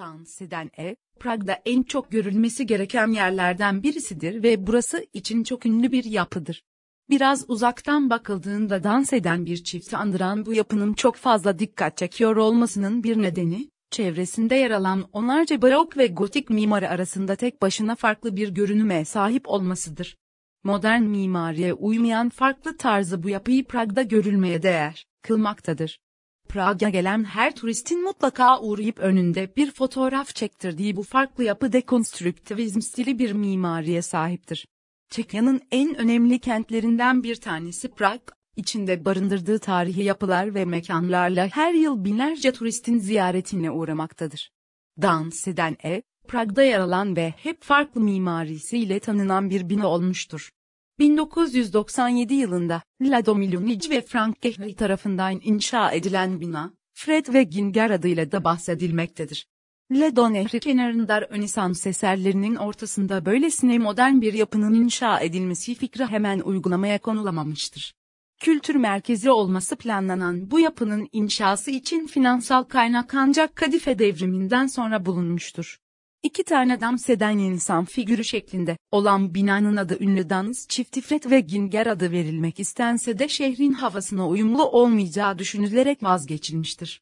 Dans eden ev, Prag'da en çok görülmesi gereken yerlerden birisidir ve burası için çok ünlü bir yapıdır. Biraz uzaktan bakıldığında dans eden bir çifti andıran bu yapının çok fazla dikkat çekiyor olmasının bir nedeni, çevresinde yer alan onlarca barok ve gotik mimari arasında tek başına farklı bir görünüme sahip olmasıdır. Modern mimariye uymayan farklı tarzı bu yapıyı Prag'da görülmeye değer kılmaktadır. Prag'a gelen her turistin mutlaka uğrayıp önünde bir fotoğraf çektirdiği bu farklı yapı dekonstrüktivizm stili bir mimariye sahiptir. Çekya'nın en önemli kentlerinden bir tanesi Prag, içinde barındırdığı tarihi yapılar ve mekanlarla her yıl binlerce turistin ziyaretine uğramaktadır. Dans eden ev, Prag'da yer alan ve hep farklı mimarisiyle tanınan bir bina olmuştur. 1997 yılında Lado Milunic ve Frank Gehry tarafından inşa edilen bina, Fred ve Ginger adıyla da bahsedilmektedir. Lado Nehri kenarında Rönesans eserlerinin ortasında böylesine modern bir yapının inşa edilmesi fikri hemen uygulamaya konulamamıştır. Kültür merkezi olması planlanan bu yapının inşası için finansal kaynak ancak Kadife devriminden sonra bulunmuştur. İki tane dans eden insan figürü şeklinde olan binanın adı ünlü dans çifti Fred ve Ginger adı verilmek istense de şehrin havasına uyumlu olmayacağı düşünülerek vazgeçilmiştir.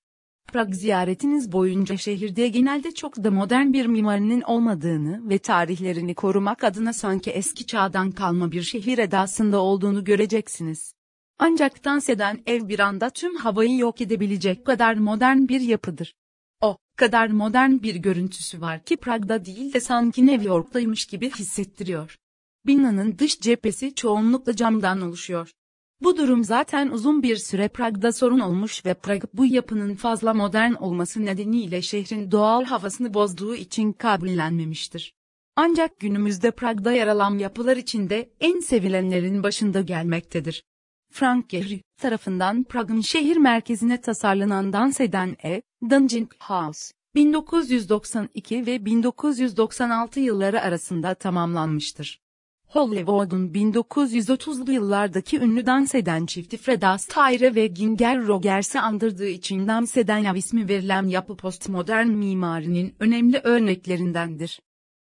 Prag ziyaretiniz boyunca şehirde genelde çok da modern bir mimarinin olmadığını ve tarihlerini korumak adına sanki eski çağdan kalma bir şehir edasında olduğunu göreceksiniz. Ancak dans eden ev bir anda tüm havayı yok edebilecek kadar modern bir yapıdır kadar modern bir görüntüsü var ki Prag'da değil de sanki New York'taymış gibi hissettiriyor. Binanın dış cephesi çoğunlukla camdan oluşuyor. Bu durum zaten uzun bir süre Prag'da sorun olmuş ve Prag bu yapının fazla modern olması nedeniyle şehrin doğal havasını bozduğu için kabullenmemiştir. Ancak günümüzde Prag'da yer alan yapılar içinde en sevilenlerin başında gelmektedir. Frank Gehry tarafından Prag'ın şehir merkezine tasarlanan dans eden ev, Dungeon House, 1992 ve 1996 yılları arasında tamamlanmıştır. Hollywood'un 1930'lu yıllardaki ünlü dans eden çifti Fred Astaire ve Ginger Rogers'i andırdığı için dans eden yav ismi verilen yapı postmodern mimarinin önemli örneklerindendir.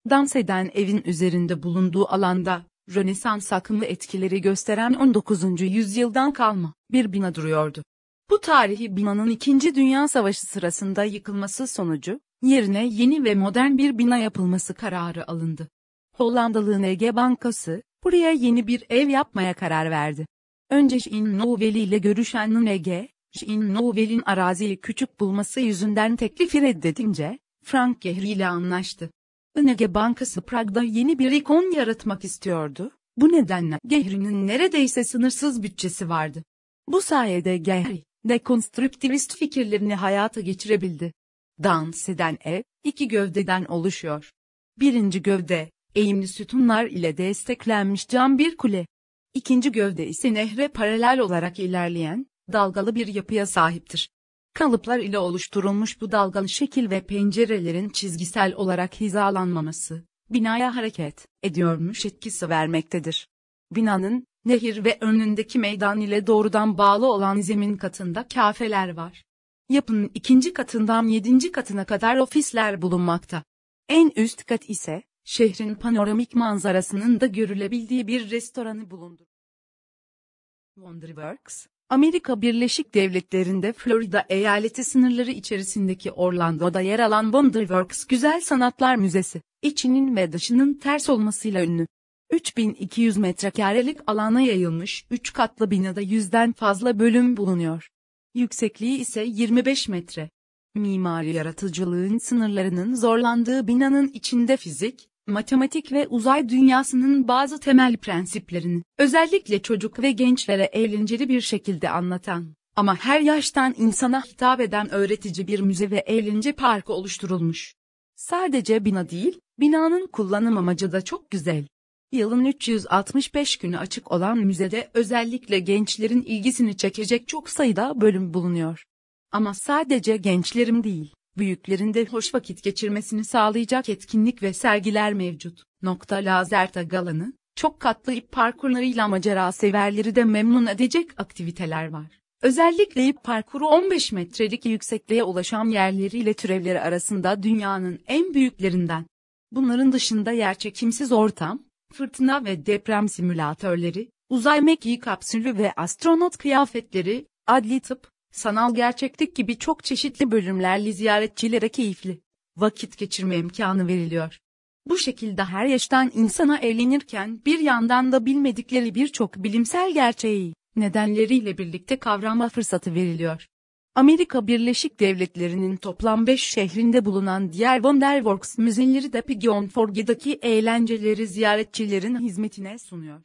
Dans eden evin üzerinde bulunduğu alanda, Rönesans akımlı etkileri gösteren 19. yüzyıldan kalma bir bina duruyordu. Bu tarihi binanın 2. Dünya Savaşı sırasında yıkılması sonucu, yerine yeni ve modern bir bina yapılması kararı alındı. Hollandalı NG Bankası, buraya yeni bir ev yapmaya karar verdi. Önce Jean Nouvel'i ile görüşen NG, Jean Nouvel'in araziyi küçük bulması yüzünden teklifi reddedince, Frank Gehry ile anlaştı. ING Bankası Prag'da yeni bir ikon yaratmak istiyordu. Bu nedenle Gehry'nin neredeyse sınırsız bütçesi vardı. Bu sayede Gehry, dekonstrüktivist fikirlerini hayata geçirebildi. Dans eden ev, iki gövdeden oluşuyor. Birinci gövde, eğimli sütunlar ile desteklenmiş cam bir kule. İkinci gövde ise nehre paralel olarak ilerleyen, dalgalı bir yapıya sahiptir. Kalıplar ile oluşturulmuş bu dalgalı şekil ve pencerelerin çizgisel olarak hizalanmaması, binaya hareket ediyormuş etkisi vermektedir. Binanın, Nehir ve önündeki meydan ile doğrudan bağlı olan zemin katında kafeler var. Yapının ikinci katından yedinci katına kadar ofisler bulunmakta. En üst kat ise, şehrin panoramik manzarasının da görülebildiği bir restoranı bulundur. Wonderworks, Amerika Birleşik Devletleri'nde Florida eyaleti sınırları içerisindeki Orlando'da yer alan Wonderworks Güzel Sanatlar Müzesi, içinin ve dışının ters olmasıyla ünlü. 3200 metrekarelik alana yayılmış 3 katlı binada yüzden fazla bölüm bulunuyor. Yüksekliği ise 25 metre. Mimari yaratıcılığın sınırlarının zorlandığı binanın içinde fizik, matematik ve uzay dünyasının bazı temel prensiplerini, özellikle çocuk ve gençlere eğlenceli bir şekilde anlatan, ama her yaştan insana hitap eden öğretici bir müze ve eğlence parkı oluşturulmuş. Sadece bina değil, binanın kullanım amacı da çok güzel. Yılın 365 günü açık olan müzede özellikle gençlerin ilgisini çekecek çok sayıda bölüm bulunuyor. Ama sadece gençlerim değil, büyüklerin de hoş vakit geçirmesini sağlayacak etkinlik ve sergiler mevcut. Nokta Lazerta Galanı, çok katlı ip parkurlarıyla macera severleri de memnun edecek aktiviteler var. Özellikle ip parkuru 15 metrelik yüksekliğe ulaşan yerleriyle türevleri arasında dünyanın en büyüklerinden. Bunların dışında yerçekimsiz ortam, fırtına ve deprem simülatörleri, uzay mekiği kapsülü ve astronot kıyafetleri, adli tıp, sanal gerçeklik gibi çok çeşitli bölümlerle ziyaretçilere keyifli vakit geçirme imkanı veriliyor. Bu şekilde her yaştan insana eğlenirken bir yandan da bilmedikleri birçok bilimsel gerçeği, nedenleriyle birlikte kavrama fırsatı veriliyor. Amerika Birleşik Devletleri'nin toplam 5 şehrinde bulunan diğer Wonderworks müzeleri de Pigeon Forge'daki eğlenceleri ziyaretçilerin hizmetine sunuyor.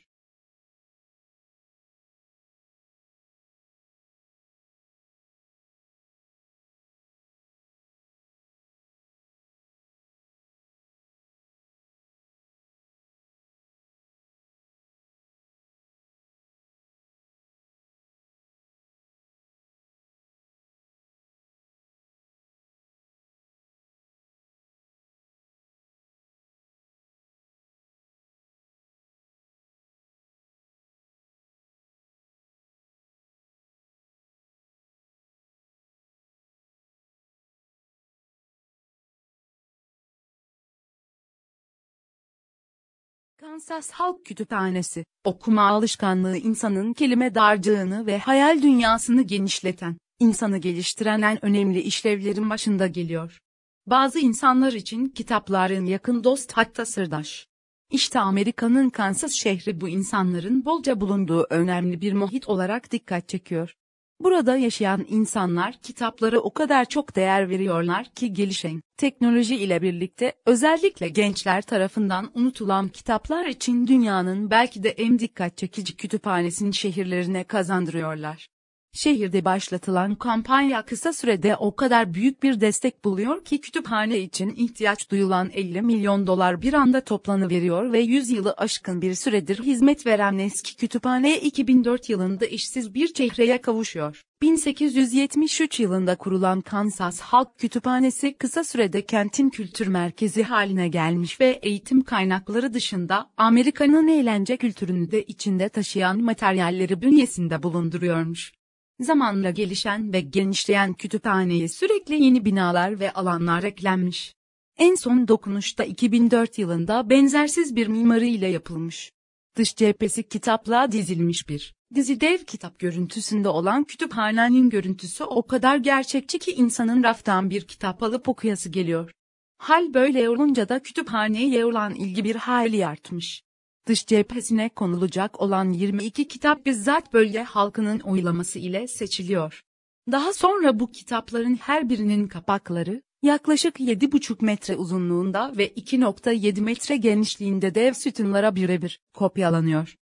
Kansas Halk Kütüphanesi, okuma alışkanlığı insanın kelime darcığını ve hayal dünyasını genişleten, insanı geliştiren en önemli işlevlerin başında geliyor. Bazı insanlar için kitapların yakın dost hatta sırdaş. İşte Amerika'nın Kansas şehri bu insanların bolca bulunduğu önemli bir muhit olarak dikkat çekiyor. Burada yaşayan insanlar kitaplara o kadar çok değer veriyorlar ki gelişen teknoloji ile birlikte özellikle gençler tarafından unutulan kitaplar için dünyanın belki de en dikkat çekici kütüphanesini şehirlerine kazandırıyorlar. Şehirde başlatılan kampanya kısa sürede o kadar büyük bir destek buluyor ki kütüphane için ihtiyaç duyulan 50 milyon dolar bir anda toplanıveriyor ve 100 yılı aşkın bir süredir hizmet veren eski kütüphane 2004 yılında işsiz bir çehreye kavuşuyor. 1873 yılında kurulan Kansas Halk Kütüphanesi kısa sürede kentin kültür merkezi haline gelmiş ve eğitim kaynakları dışında Amerika'nın eğlence kültürünü de içinde taşıyan materyalleri bünyesinde bulunduruyormuş. Zamanla gelişen ve genişleyen kütüphaneye sürekli yeni binalar ve alanlar eklenmiş. En son dokunuşta 2004 yılında benzersiz bir mimari ile yapılmış. Dış cephesi kitaplığa dizilmiş bir. Dizi dev kitap görüntüsünde olan kütüphanenin görüntüsü o kadar gerçekçi ki insanın raftan bir kitap alıp okuyası geliyor. Hal böyle olunca da kütüphaneye olan ilgi bir hayli artmış dış cephesine konulacak olan 22 kitap bizzat bölge halkının oylaması ile seçiliyor. Daha sonra bu kitapların her birinin kapakları, yaklaşık 7,5 metre uzunluğunda ve 2,7 metre genişliğinde dev sütunlara birebir kopyalanıyor.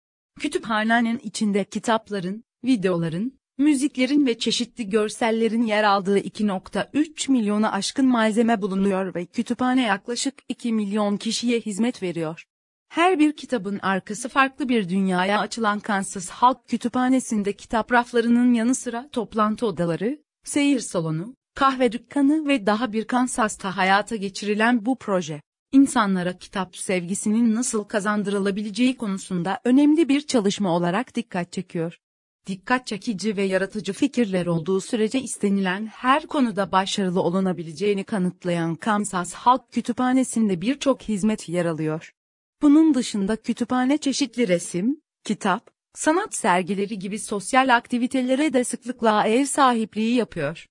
Kütüphanenin içinde kitapların, videoların, müziklerin ve çeşitli görsellerin yer aldığı 2.3 milyona aşkın malzeme bulunuyor ve kütüphane yaklaşık 2 milyon kişiye hizmet veriyor. Her bir kitabın arkası farklı bir dünyaya açılan Kansas Halk Kütüphanesi'nde kitap raflarının yanı sıra toplantı odaları, seyir salonu, kahve dükkanı ve daha bir Kansas'ta hayata geçirilen bu proje, insanlara kitap sevgisinin nasıl kazandırılabileceği konusunda önemli bir çalışma olarak dikkat çekiyor. Dikkat çekici ve yaratıcı fikirler olduğu sürece istenilen her konuda başarılı olunabileceğini kanıtlayan Kansas Halk Kütüphanesi'nde birçok hizmet yer alıyor. Bunun dışında kütüphane çeşitli resim, kitap, sanat sergileri gibi sosyal aktivitelere de sıklıkla ev sahipliği yapıyor.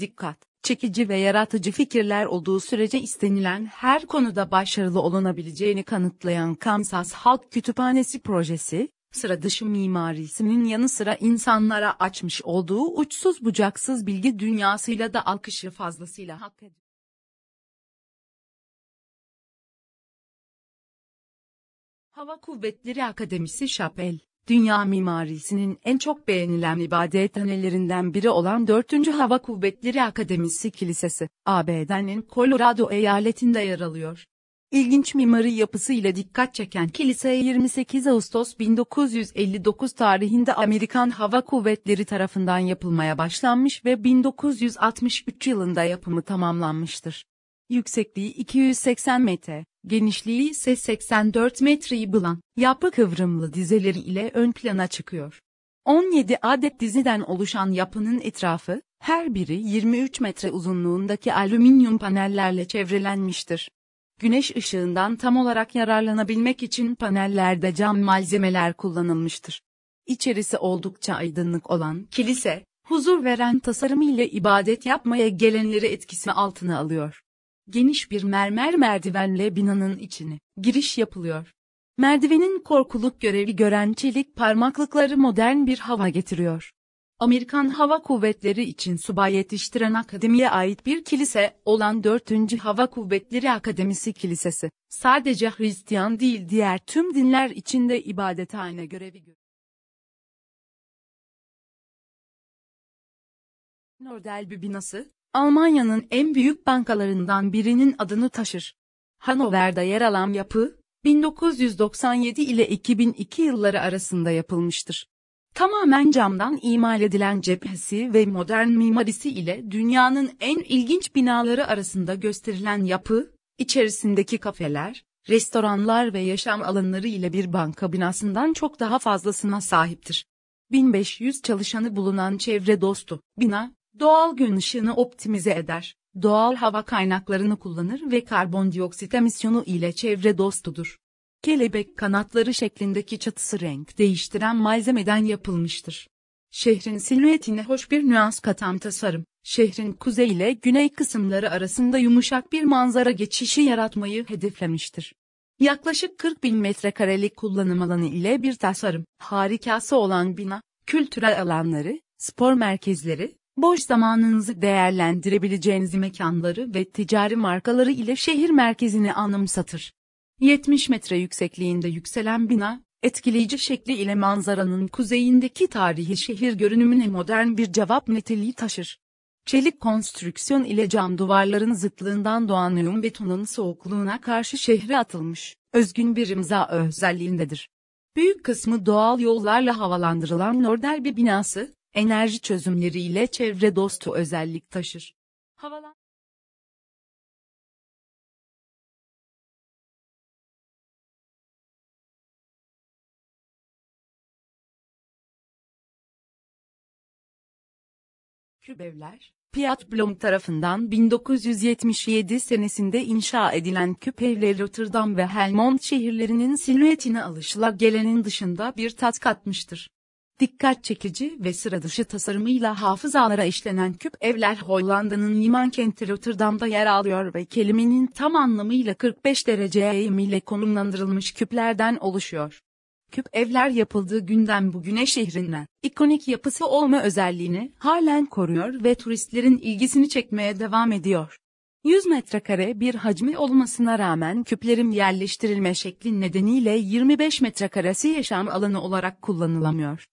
Dikkat! Çekici ve yaratıcı fikirler olduğu sürece istenilen her konuda başarılı olunabileceğini kanıtlayan Kansas Halk Kütüphanesi projesi, sıra dışı mimarisinin yanı sıra insanlara açmış olduğu uçsuz bucaksız bilgi dünyasıyla da alkışı fazlasıyla hak ediyor. Hava Kuvvetleri Akademisi Şapel, dünya mimarisinin en çok beğenilen ibadethanelerinden biri olan 4. Hava Kuvvetleri Akademisi Kilisesi, ABD'nin Colorado eyaletinde yer alıyor. İlginç mimari yapısıyla dikkat çeken kilise 28 Ağustos 1959 tarihinde Amerikan Hava Kuvvetleri tarafından yapılmaya başlanmış ve 1963 yılında yapımı tamamlanmıştır. Yüksekliği 280 metre, genişliği ise 84 metreyi bulan, yapı kıvrımlı dizeleri ile ön plana çıkıyor. 17 adet diziden oluşan yapının etrafı, her biri 23 metre uzunluğundaki alüminyum panellerle çevrelenmiştir. Güneş ışığından tam olarak yararlanabilmek için panellerde cam malzemeler kullanılmıştır. İçerisi oldukça aydınlık olan kilise, huzur veren tasarımıyla ibadet yapmaya gelenleri etkisi altına alıyor. Geniş bir mermer merdivenle binanın içine giriş yapılıyor. Merdivenin korkuluk görevi gören çelik parmaklıkları modern bir hava getiriyor. Amerikan Hava Kuvvetleri için subay yetiştiren akademiye ait bir kilise olan 4. Hava Kuvvetleri Akademisi Kilisesi, sadece Hristiyan değil diğer tüm dinler içinde ibadethane görevi görüyor. Nordel bir binası, Almanya'nın en büyük bankalarından birinin adını taşır. Hanover'da yer alan yapı, 1997 ile 2002 yılları arasında yapılmıştır. Tamamen camdan imal edilen cephesi ve modern mimarisi ile dünyanın en ilginç binaları arasında gösterilen yapı, içerisindeki kafeler, restoranlar ve yaşam alanları ile bir banka binasından çok daha fazlasına sahiptir. 1500 çalışanı bulunan çevre dostu bina, doğal gün ışığını optimize eder, doğal hava kaynaklarını kullanır ve karbondioksit emisyonu ile çevre dostudur. Kelebek kanatları şeklindeki çatısı renk değiştiren malzemeden yapılmıştır. Şehrin silüetine hoş bir nüans katan tasarım, şehrin kuzey ile güney kısımları arasında yumuşak bir manzara geçişi yaratmayı hedeflemiştir. Yaklaşık 40 bin metrekarelik kullanım alanı ile bir tasarım, harikası olan bina, kültürel alanları, spor merkezleri, Boş zamanınızı değerlendirebileceğiniz mekanları ve ticari markaları ile şehir merkezini anımsatır. 70 metre yüksekliğinde yükselen bina, etkileyici şekli ile manzaranın kuzeyindeki tarihi şehir görünümüne modern bir cevap niteliği taşır. Çelik konstrüksiyon ile cam duvarların zıtlığından doğan yum betonun soğukluğuna karşı şehre atılmış, özgün bir imza özelliğindedir. Büyük kısmı doğal yollarla havalandırılan Norderbi binası, Enerji çözümleriyle çevre dostu özellik taşır. Havalan Kübevler, Piat Blom tarafından 1977 senesinde inşa edilen küp evler Rotterdam ve Helmond şehirlerinin silüetine alışıla dışında bir tat katmıştır. Dikkat çekici ve sıra dışı tasarımıyla hafızalara işlenen küp evler Hollanda'nın liman kenti Rotterdam'da yer alıyor ve kelimenin tam anlamıyla 45 derece eğimiyle konumlandırılmış küplerden oluşuyor. Küp evler yapıldığı günden bugüne şehrinden ikonik yapısı olma özelliğini halen koruyor ve turistlerin ilgisini çekmeye devam ediyor. 100 metrekare bir hacmi olmasına rağmen küplerin yerleştirilme şekli nedeniyle 25 metrekaresi yaşam alanı olarak kullanılamıyor.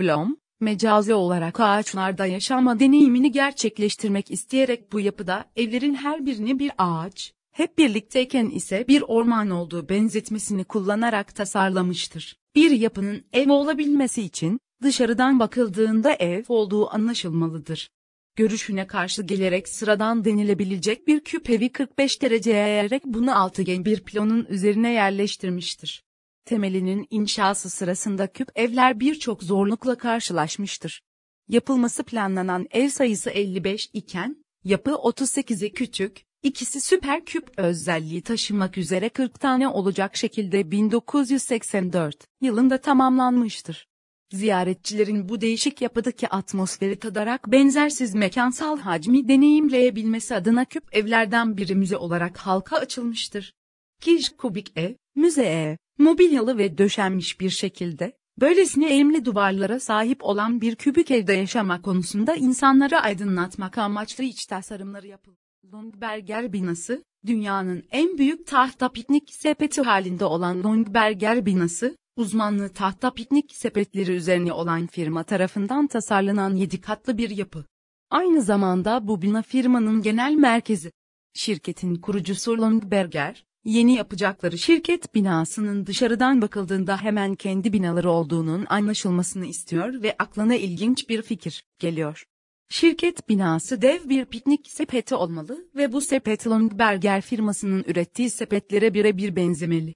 Blom, mecazi olarak ağaçlarda yaşama deneyimini gerçekleştirmek isteyerek bu yapıda evlerin her birini bir ağaç, hep birlikteyken ise bir orman olduğu benzetmesini kullanarak tasarlamıştır. Bir yapının ev olabilmesi için, dışarıdan bakıldığında ev olduğu anlaşılmalıdır. Görüşüne karşı gelerek sıradan denilebilecek bir küp evi 45 dereceye eğerek bunu altıgen bir planın üzerine yerleştirmiştir. Temelinin inşası sırasında küp evler birçok zorlukla karşılaşmıştır. Yapılması planlanan ev sayısı 55 iken, yapı 38'i küçük, ikisi süper küp özelliği taşımak üzere 40 tane olacak şekilde 1984 yılında tamamlanmıştır. Ziyaretçilerin bu değişik yapıdaki atmosferi tadarak benzersiz mekansal hacmi deneyimleyebilmesi adına küp evlerden biri müze olarak halka açılmıştır. Kiş Kubik E, Müze E, Mobilyalı ve döşenmiş bir şekilde, böylesine eğimli duvarlara sahip olan bir kübük evde yaşama konusunda insanları aydınlatmak amaçlı iç tasarımları yapıldı. Longberger binası, dünyanın en büyük tahta piknik sepeti halinde olan Longberger binası, uzmanlığı tahta piknik sepetleri üzerine olan firma tarafından tasarlanan 7 katlı bir yapı. Aynı zamanda bu bina firmanın genel merkezi. Şirketin kurucusu Longberger, Yeni yapacakları şirket binasının dışarıdan bakıldığında hemen kendi binaları olduğunun anlaşılmasını istiyor ve aklına ilginç bir fikir geliyor. Şirket binası dev bir piknik sepeti olmalı ve bu sepet Longberger firmasının ürettiği sepetlere birebir benzemeli.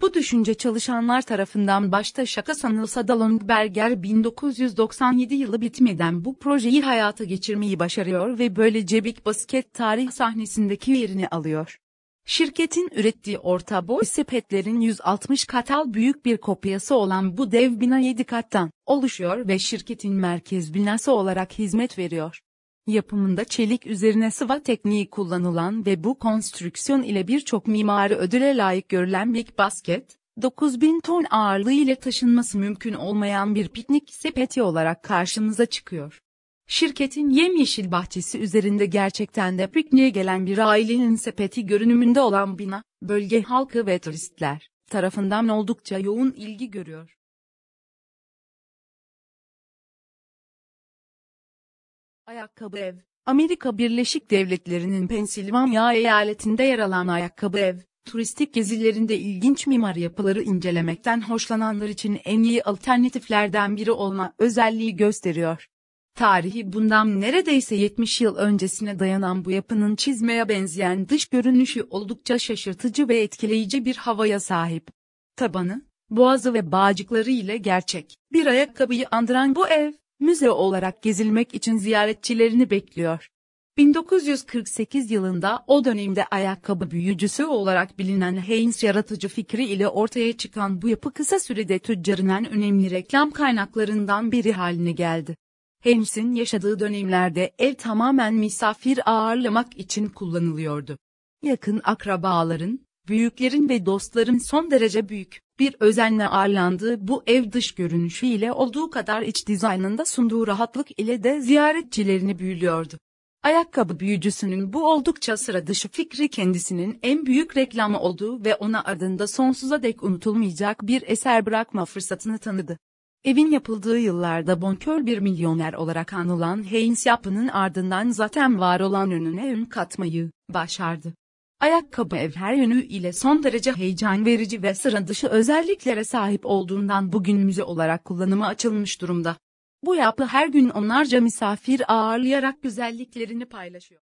Bu düşünce çalışanlar tarafından başta şaka sanılsa da Longberger 1997 yılı bitmeden bu projeyi hayata geçirmeyi başarıyor ve böylece Big Basket tarih sahnesindeki yerini alıyor. Şirketin ürettiği orta boy sepetlerin 160 katal büyük bir kopyası olan bu dev bina 7 kattan oluşuyor ve şirketin merkez binası olarak hizmet veriyor. Yapımında çelik üzerine sıva tekniği kullanılan ve bu konstrüksiyon ile birçok mimari ödüle layık görülen Big Basket, 9000 ton ağırlığı ile taşınması mümkün olmayan bir piknik sepeti olarak karşımıza çıkıyor. Şirketin yemyeşil bahçesi üzerinde gerçekten de pikniğe gelen bir ailenin sepeti görünümünde olan bina, bölge halkı ve turistler tarafından oldukça yoğun ilgi görüyor. Ayakkabı Ev Amerika Birleşik Devletleri'nin Pensilvanya eyaletinde yer alan Ayakkabı Ev, turistik gezilerinde ilginç mimar yapıları incelemekten hoşlananlar için en iyi alternatiflerden biri olma özelliği gösteriyor. Tarihi bundan neredeyse 70 yıl öncesine dayanan bu yapının çizmeye benzeyen dış görünüşü oldukça şaşırtıcı ve etkileyici bir havaya sahip. Tabanı, boğazı ve bağcıkları ile gerçek. Bir ayakkabıyı andıran bu ev, müze olarak gezilmek için ziyaretçilerini bekliyor. 1948 yılında o dönemde ayakkabı büyücüsü olarak bilinen Haynes yaratıcı fikri ile ortaya çıkan bu yapı kısa sürede tüccarın en önemli reklam kaynaklarından biri haline geldi. Hemsin yaşadığı dönemlerde ev tamamen misafir ağırlamak için kullanılıyordu. Yakın akrabaların, büyüklerin ve dostların son derece büyük, bir özenle ağırlandığı bu ev dış görünüşüyle olduğu kadar iç dizaynında sunduğu rahatlık ile de ziyaretçilerini büyülüyordu. Ayakkabı büyücüsünün bu oldukça sıra dışı fikri kendisinin en büyük reklamı olduğu ve ona adında sonsuza dek unutulmayacak bir eser bırakma fırsatını tanıdı. Evin yapıldığı yıllarda bonkör bir milyoner olarak anılan Haynes yapının ardından zaten var olan önüne ün katmayı başardı. Ayakkabı ev her yönü ile son derece heyecan verici ve sıra dışı özelliklere sahip olduğundan bugün müze olarak kullanımı açılmış durumda. Bu yapı her gün onlarca misafir ağırlayarak güzelliklerini paylaşıyor.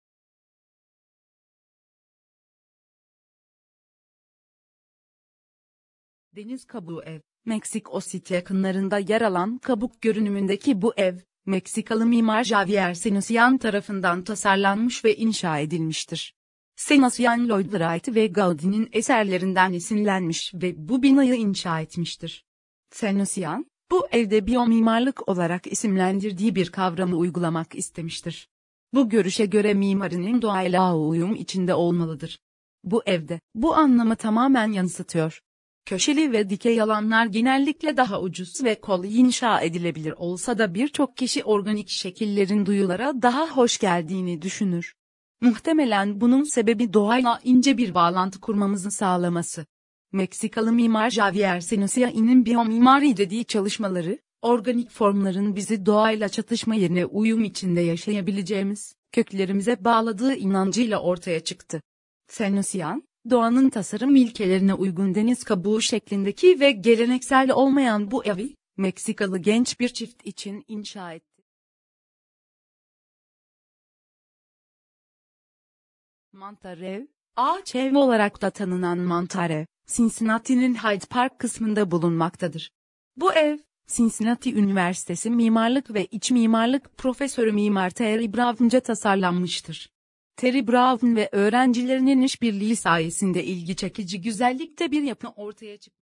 Deniz kabuğu ev Meksiko City yakınlarında yer alan kabuk görünümündeki bu ev, Meksikalı mimar Javier Senusian tarafından tasarlanmış ve inşa edilmiştir. Senusian Lloyd Wright ve Gaudi'nin eserlerinden esinlenmiş ve bu binayı inşa etmiştir. Senusian, bu evde biyomimarlık olarak isimlendirdiği bir kavramı uygulamak istemiştir. Bu görüşe göre mimarinin doğayla uyum içinde olmalıdır. Bu evde, bu anlamı tamamen yansıtıyor. Köşeli ve dikey alanlar genellikle daha ucuz ve kolay inşa edilebilir olsa da birçok kişi organik şekillerin duyulara daha hoş geldiğini düşünür. Muhtemelen bunun sebebi doğayla ince bir bağlantı kurmamızı sağlaması. Meksikalı mimar Javier Sinusia'nın biyomimari dediği çalışmaları, organik formların bizi doğayla çatışma yerine uyum içinde yaşayabileceğimiz, köklerimize bağladığı inancıyla ortaya çıktı. Senusyan, doğanın tasarım ilkelerine uygun deniz kabuğu şeklindeki ve geleneksel olmayan bu evi, Meksikalı genç bir çift için inşa etti. Mantar ev, ağaç ev olarak da tanınan mantar ev, Cincinnati'nin Hyde Park kısmında bulunmaktadır. Bu ev, Cincinnati Üniversitesi Mimarlık ve İç Mimarlık Profesörü Mimar Terry Brown'ca tasarlanmıştır. Terry Brown ve öğrencilerinin işbirliği sayesinde ilgi çekici güzellikte bir yapı ortaya çıktı.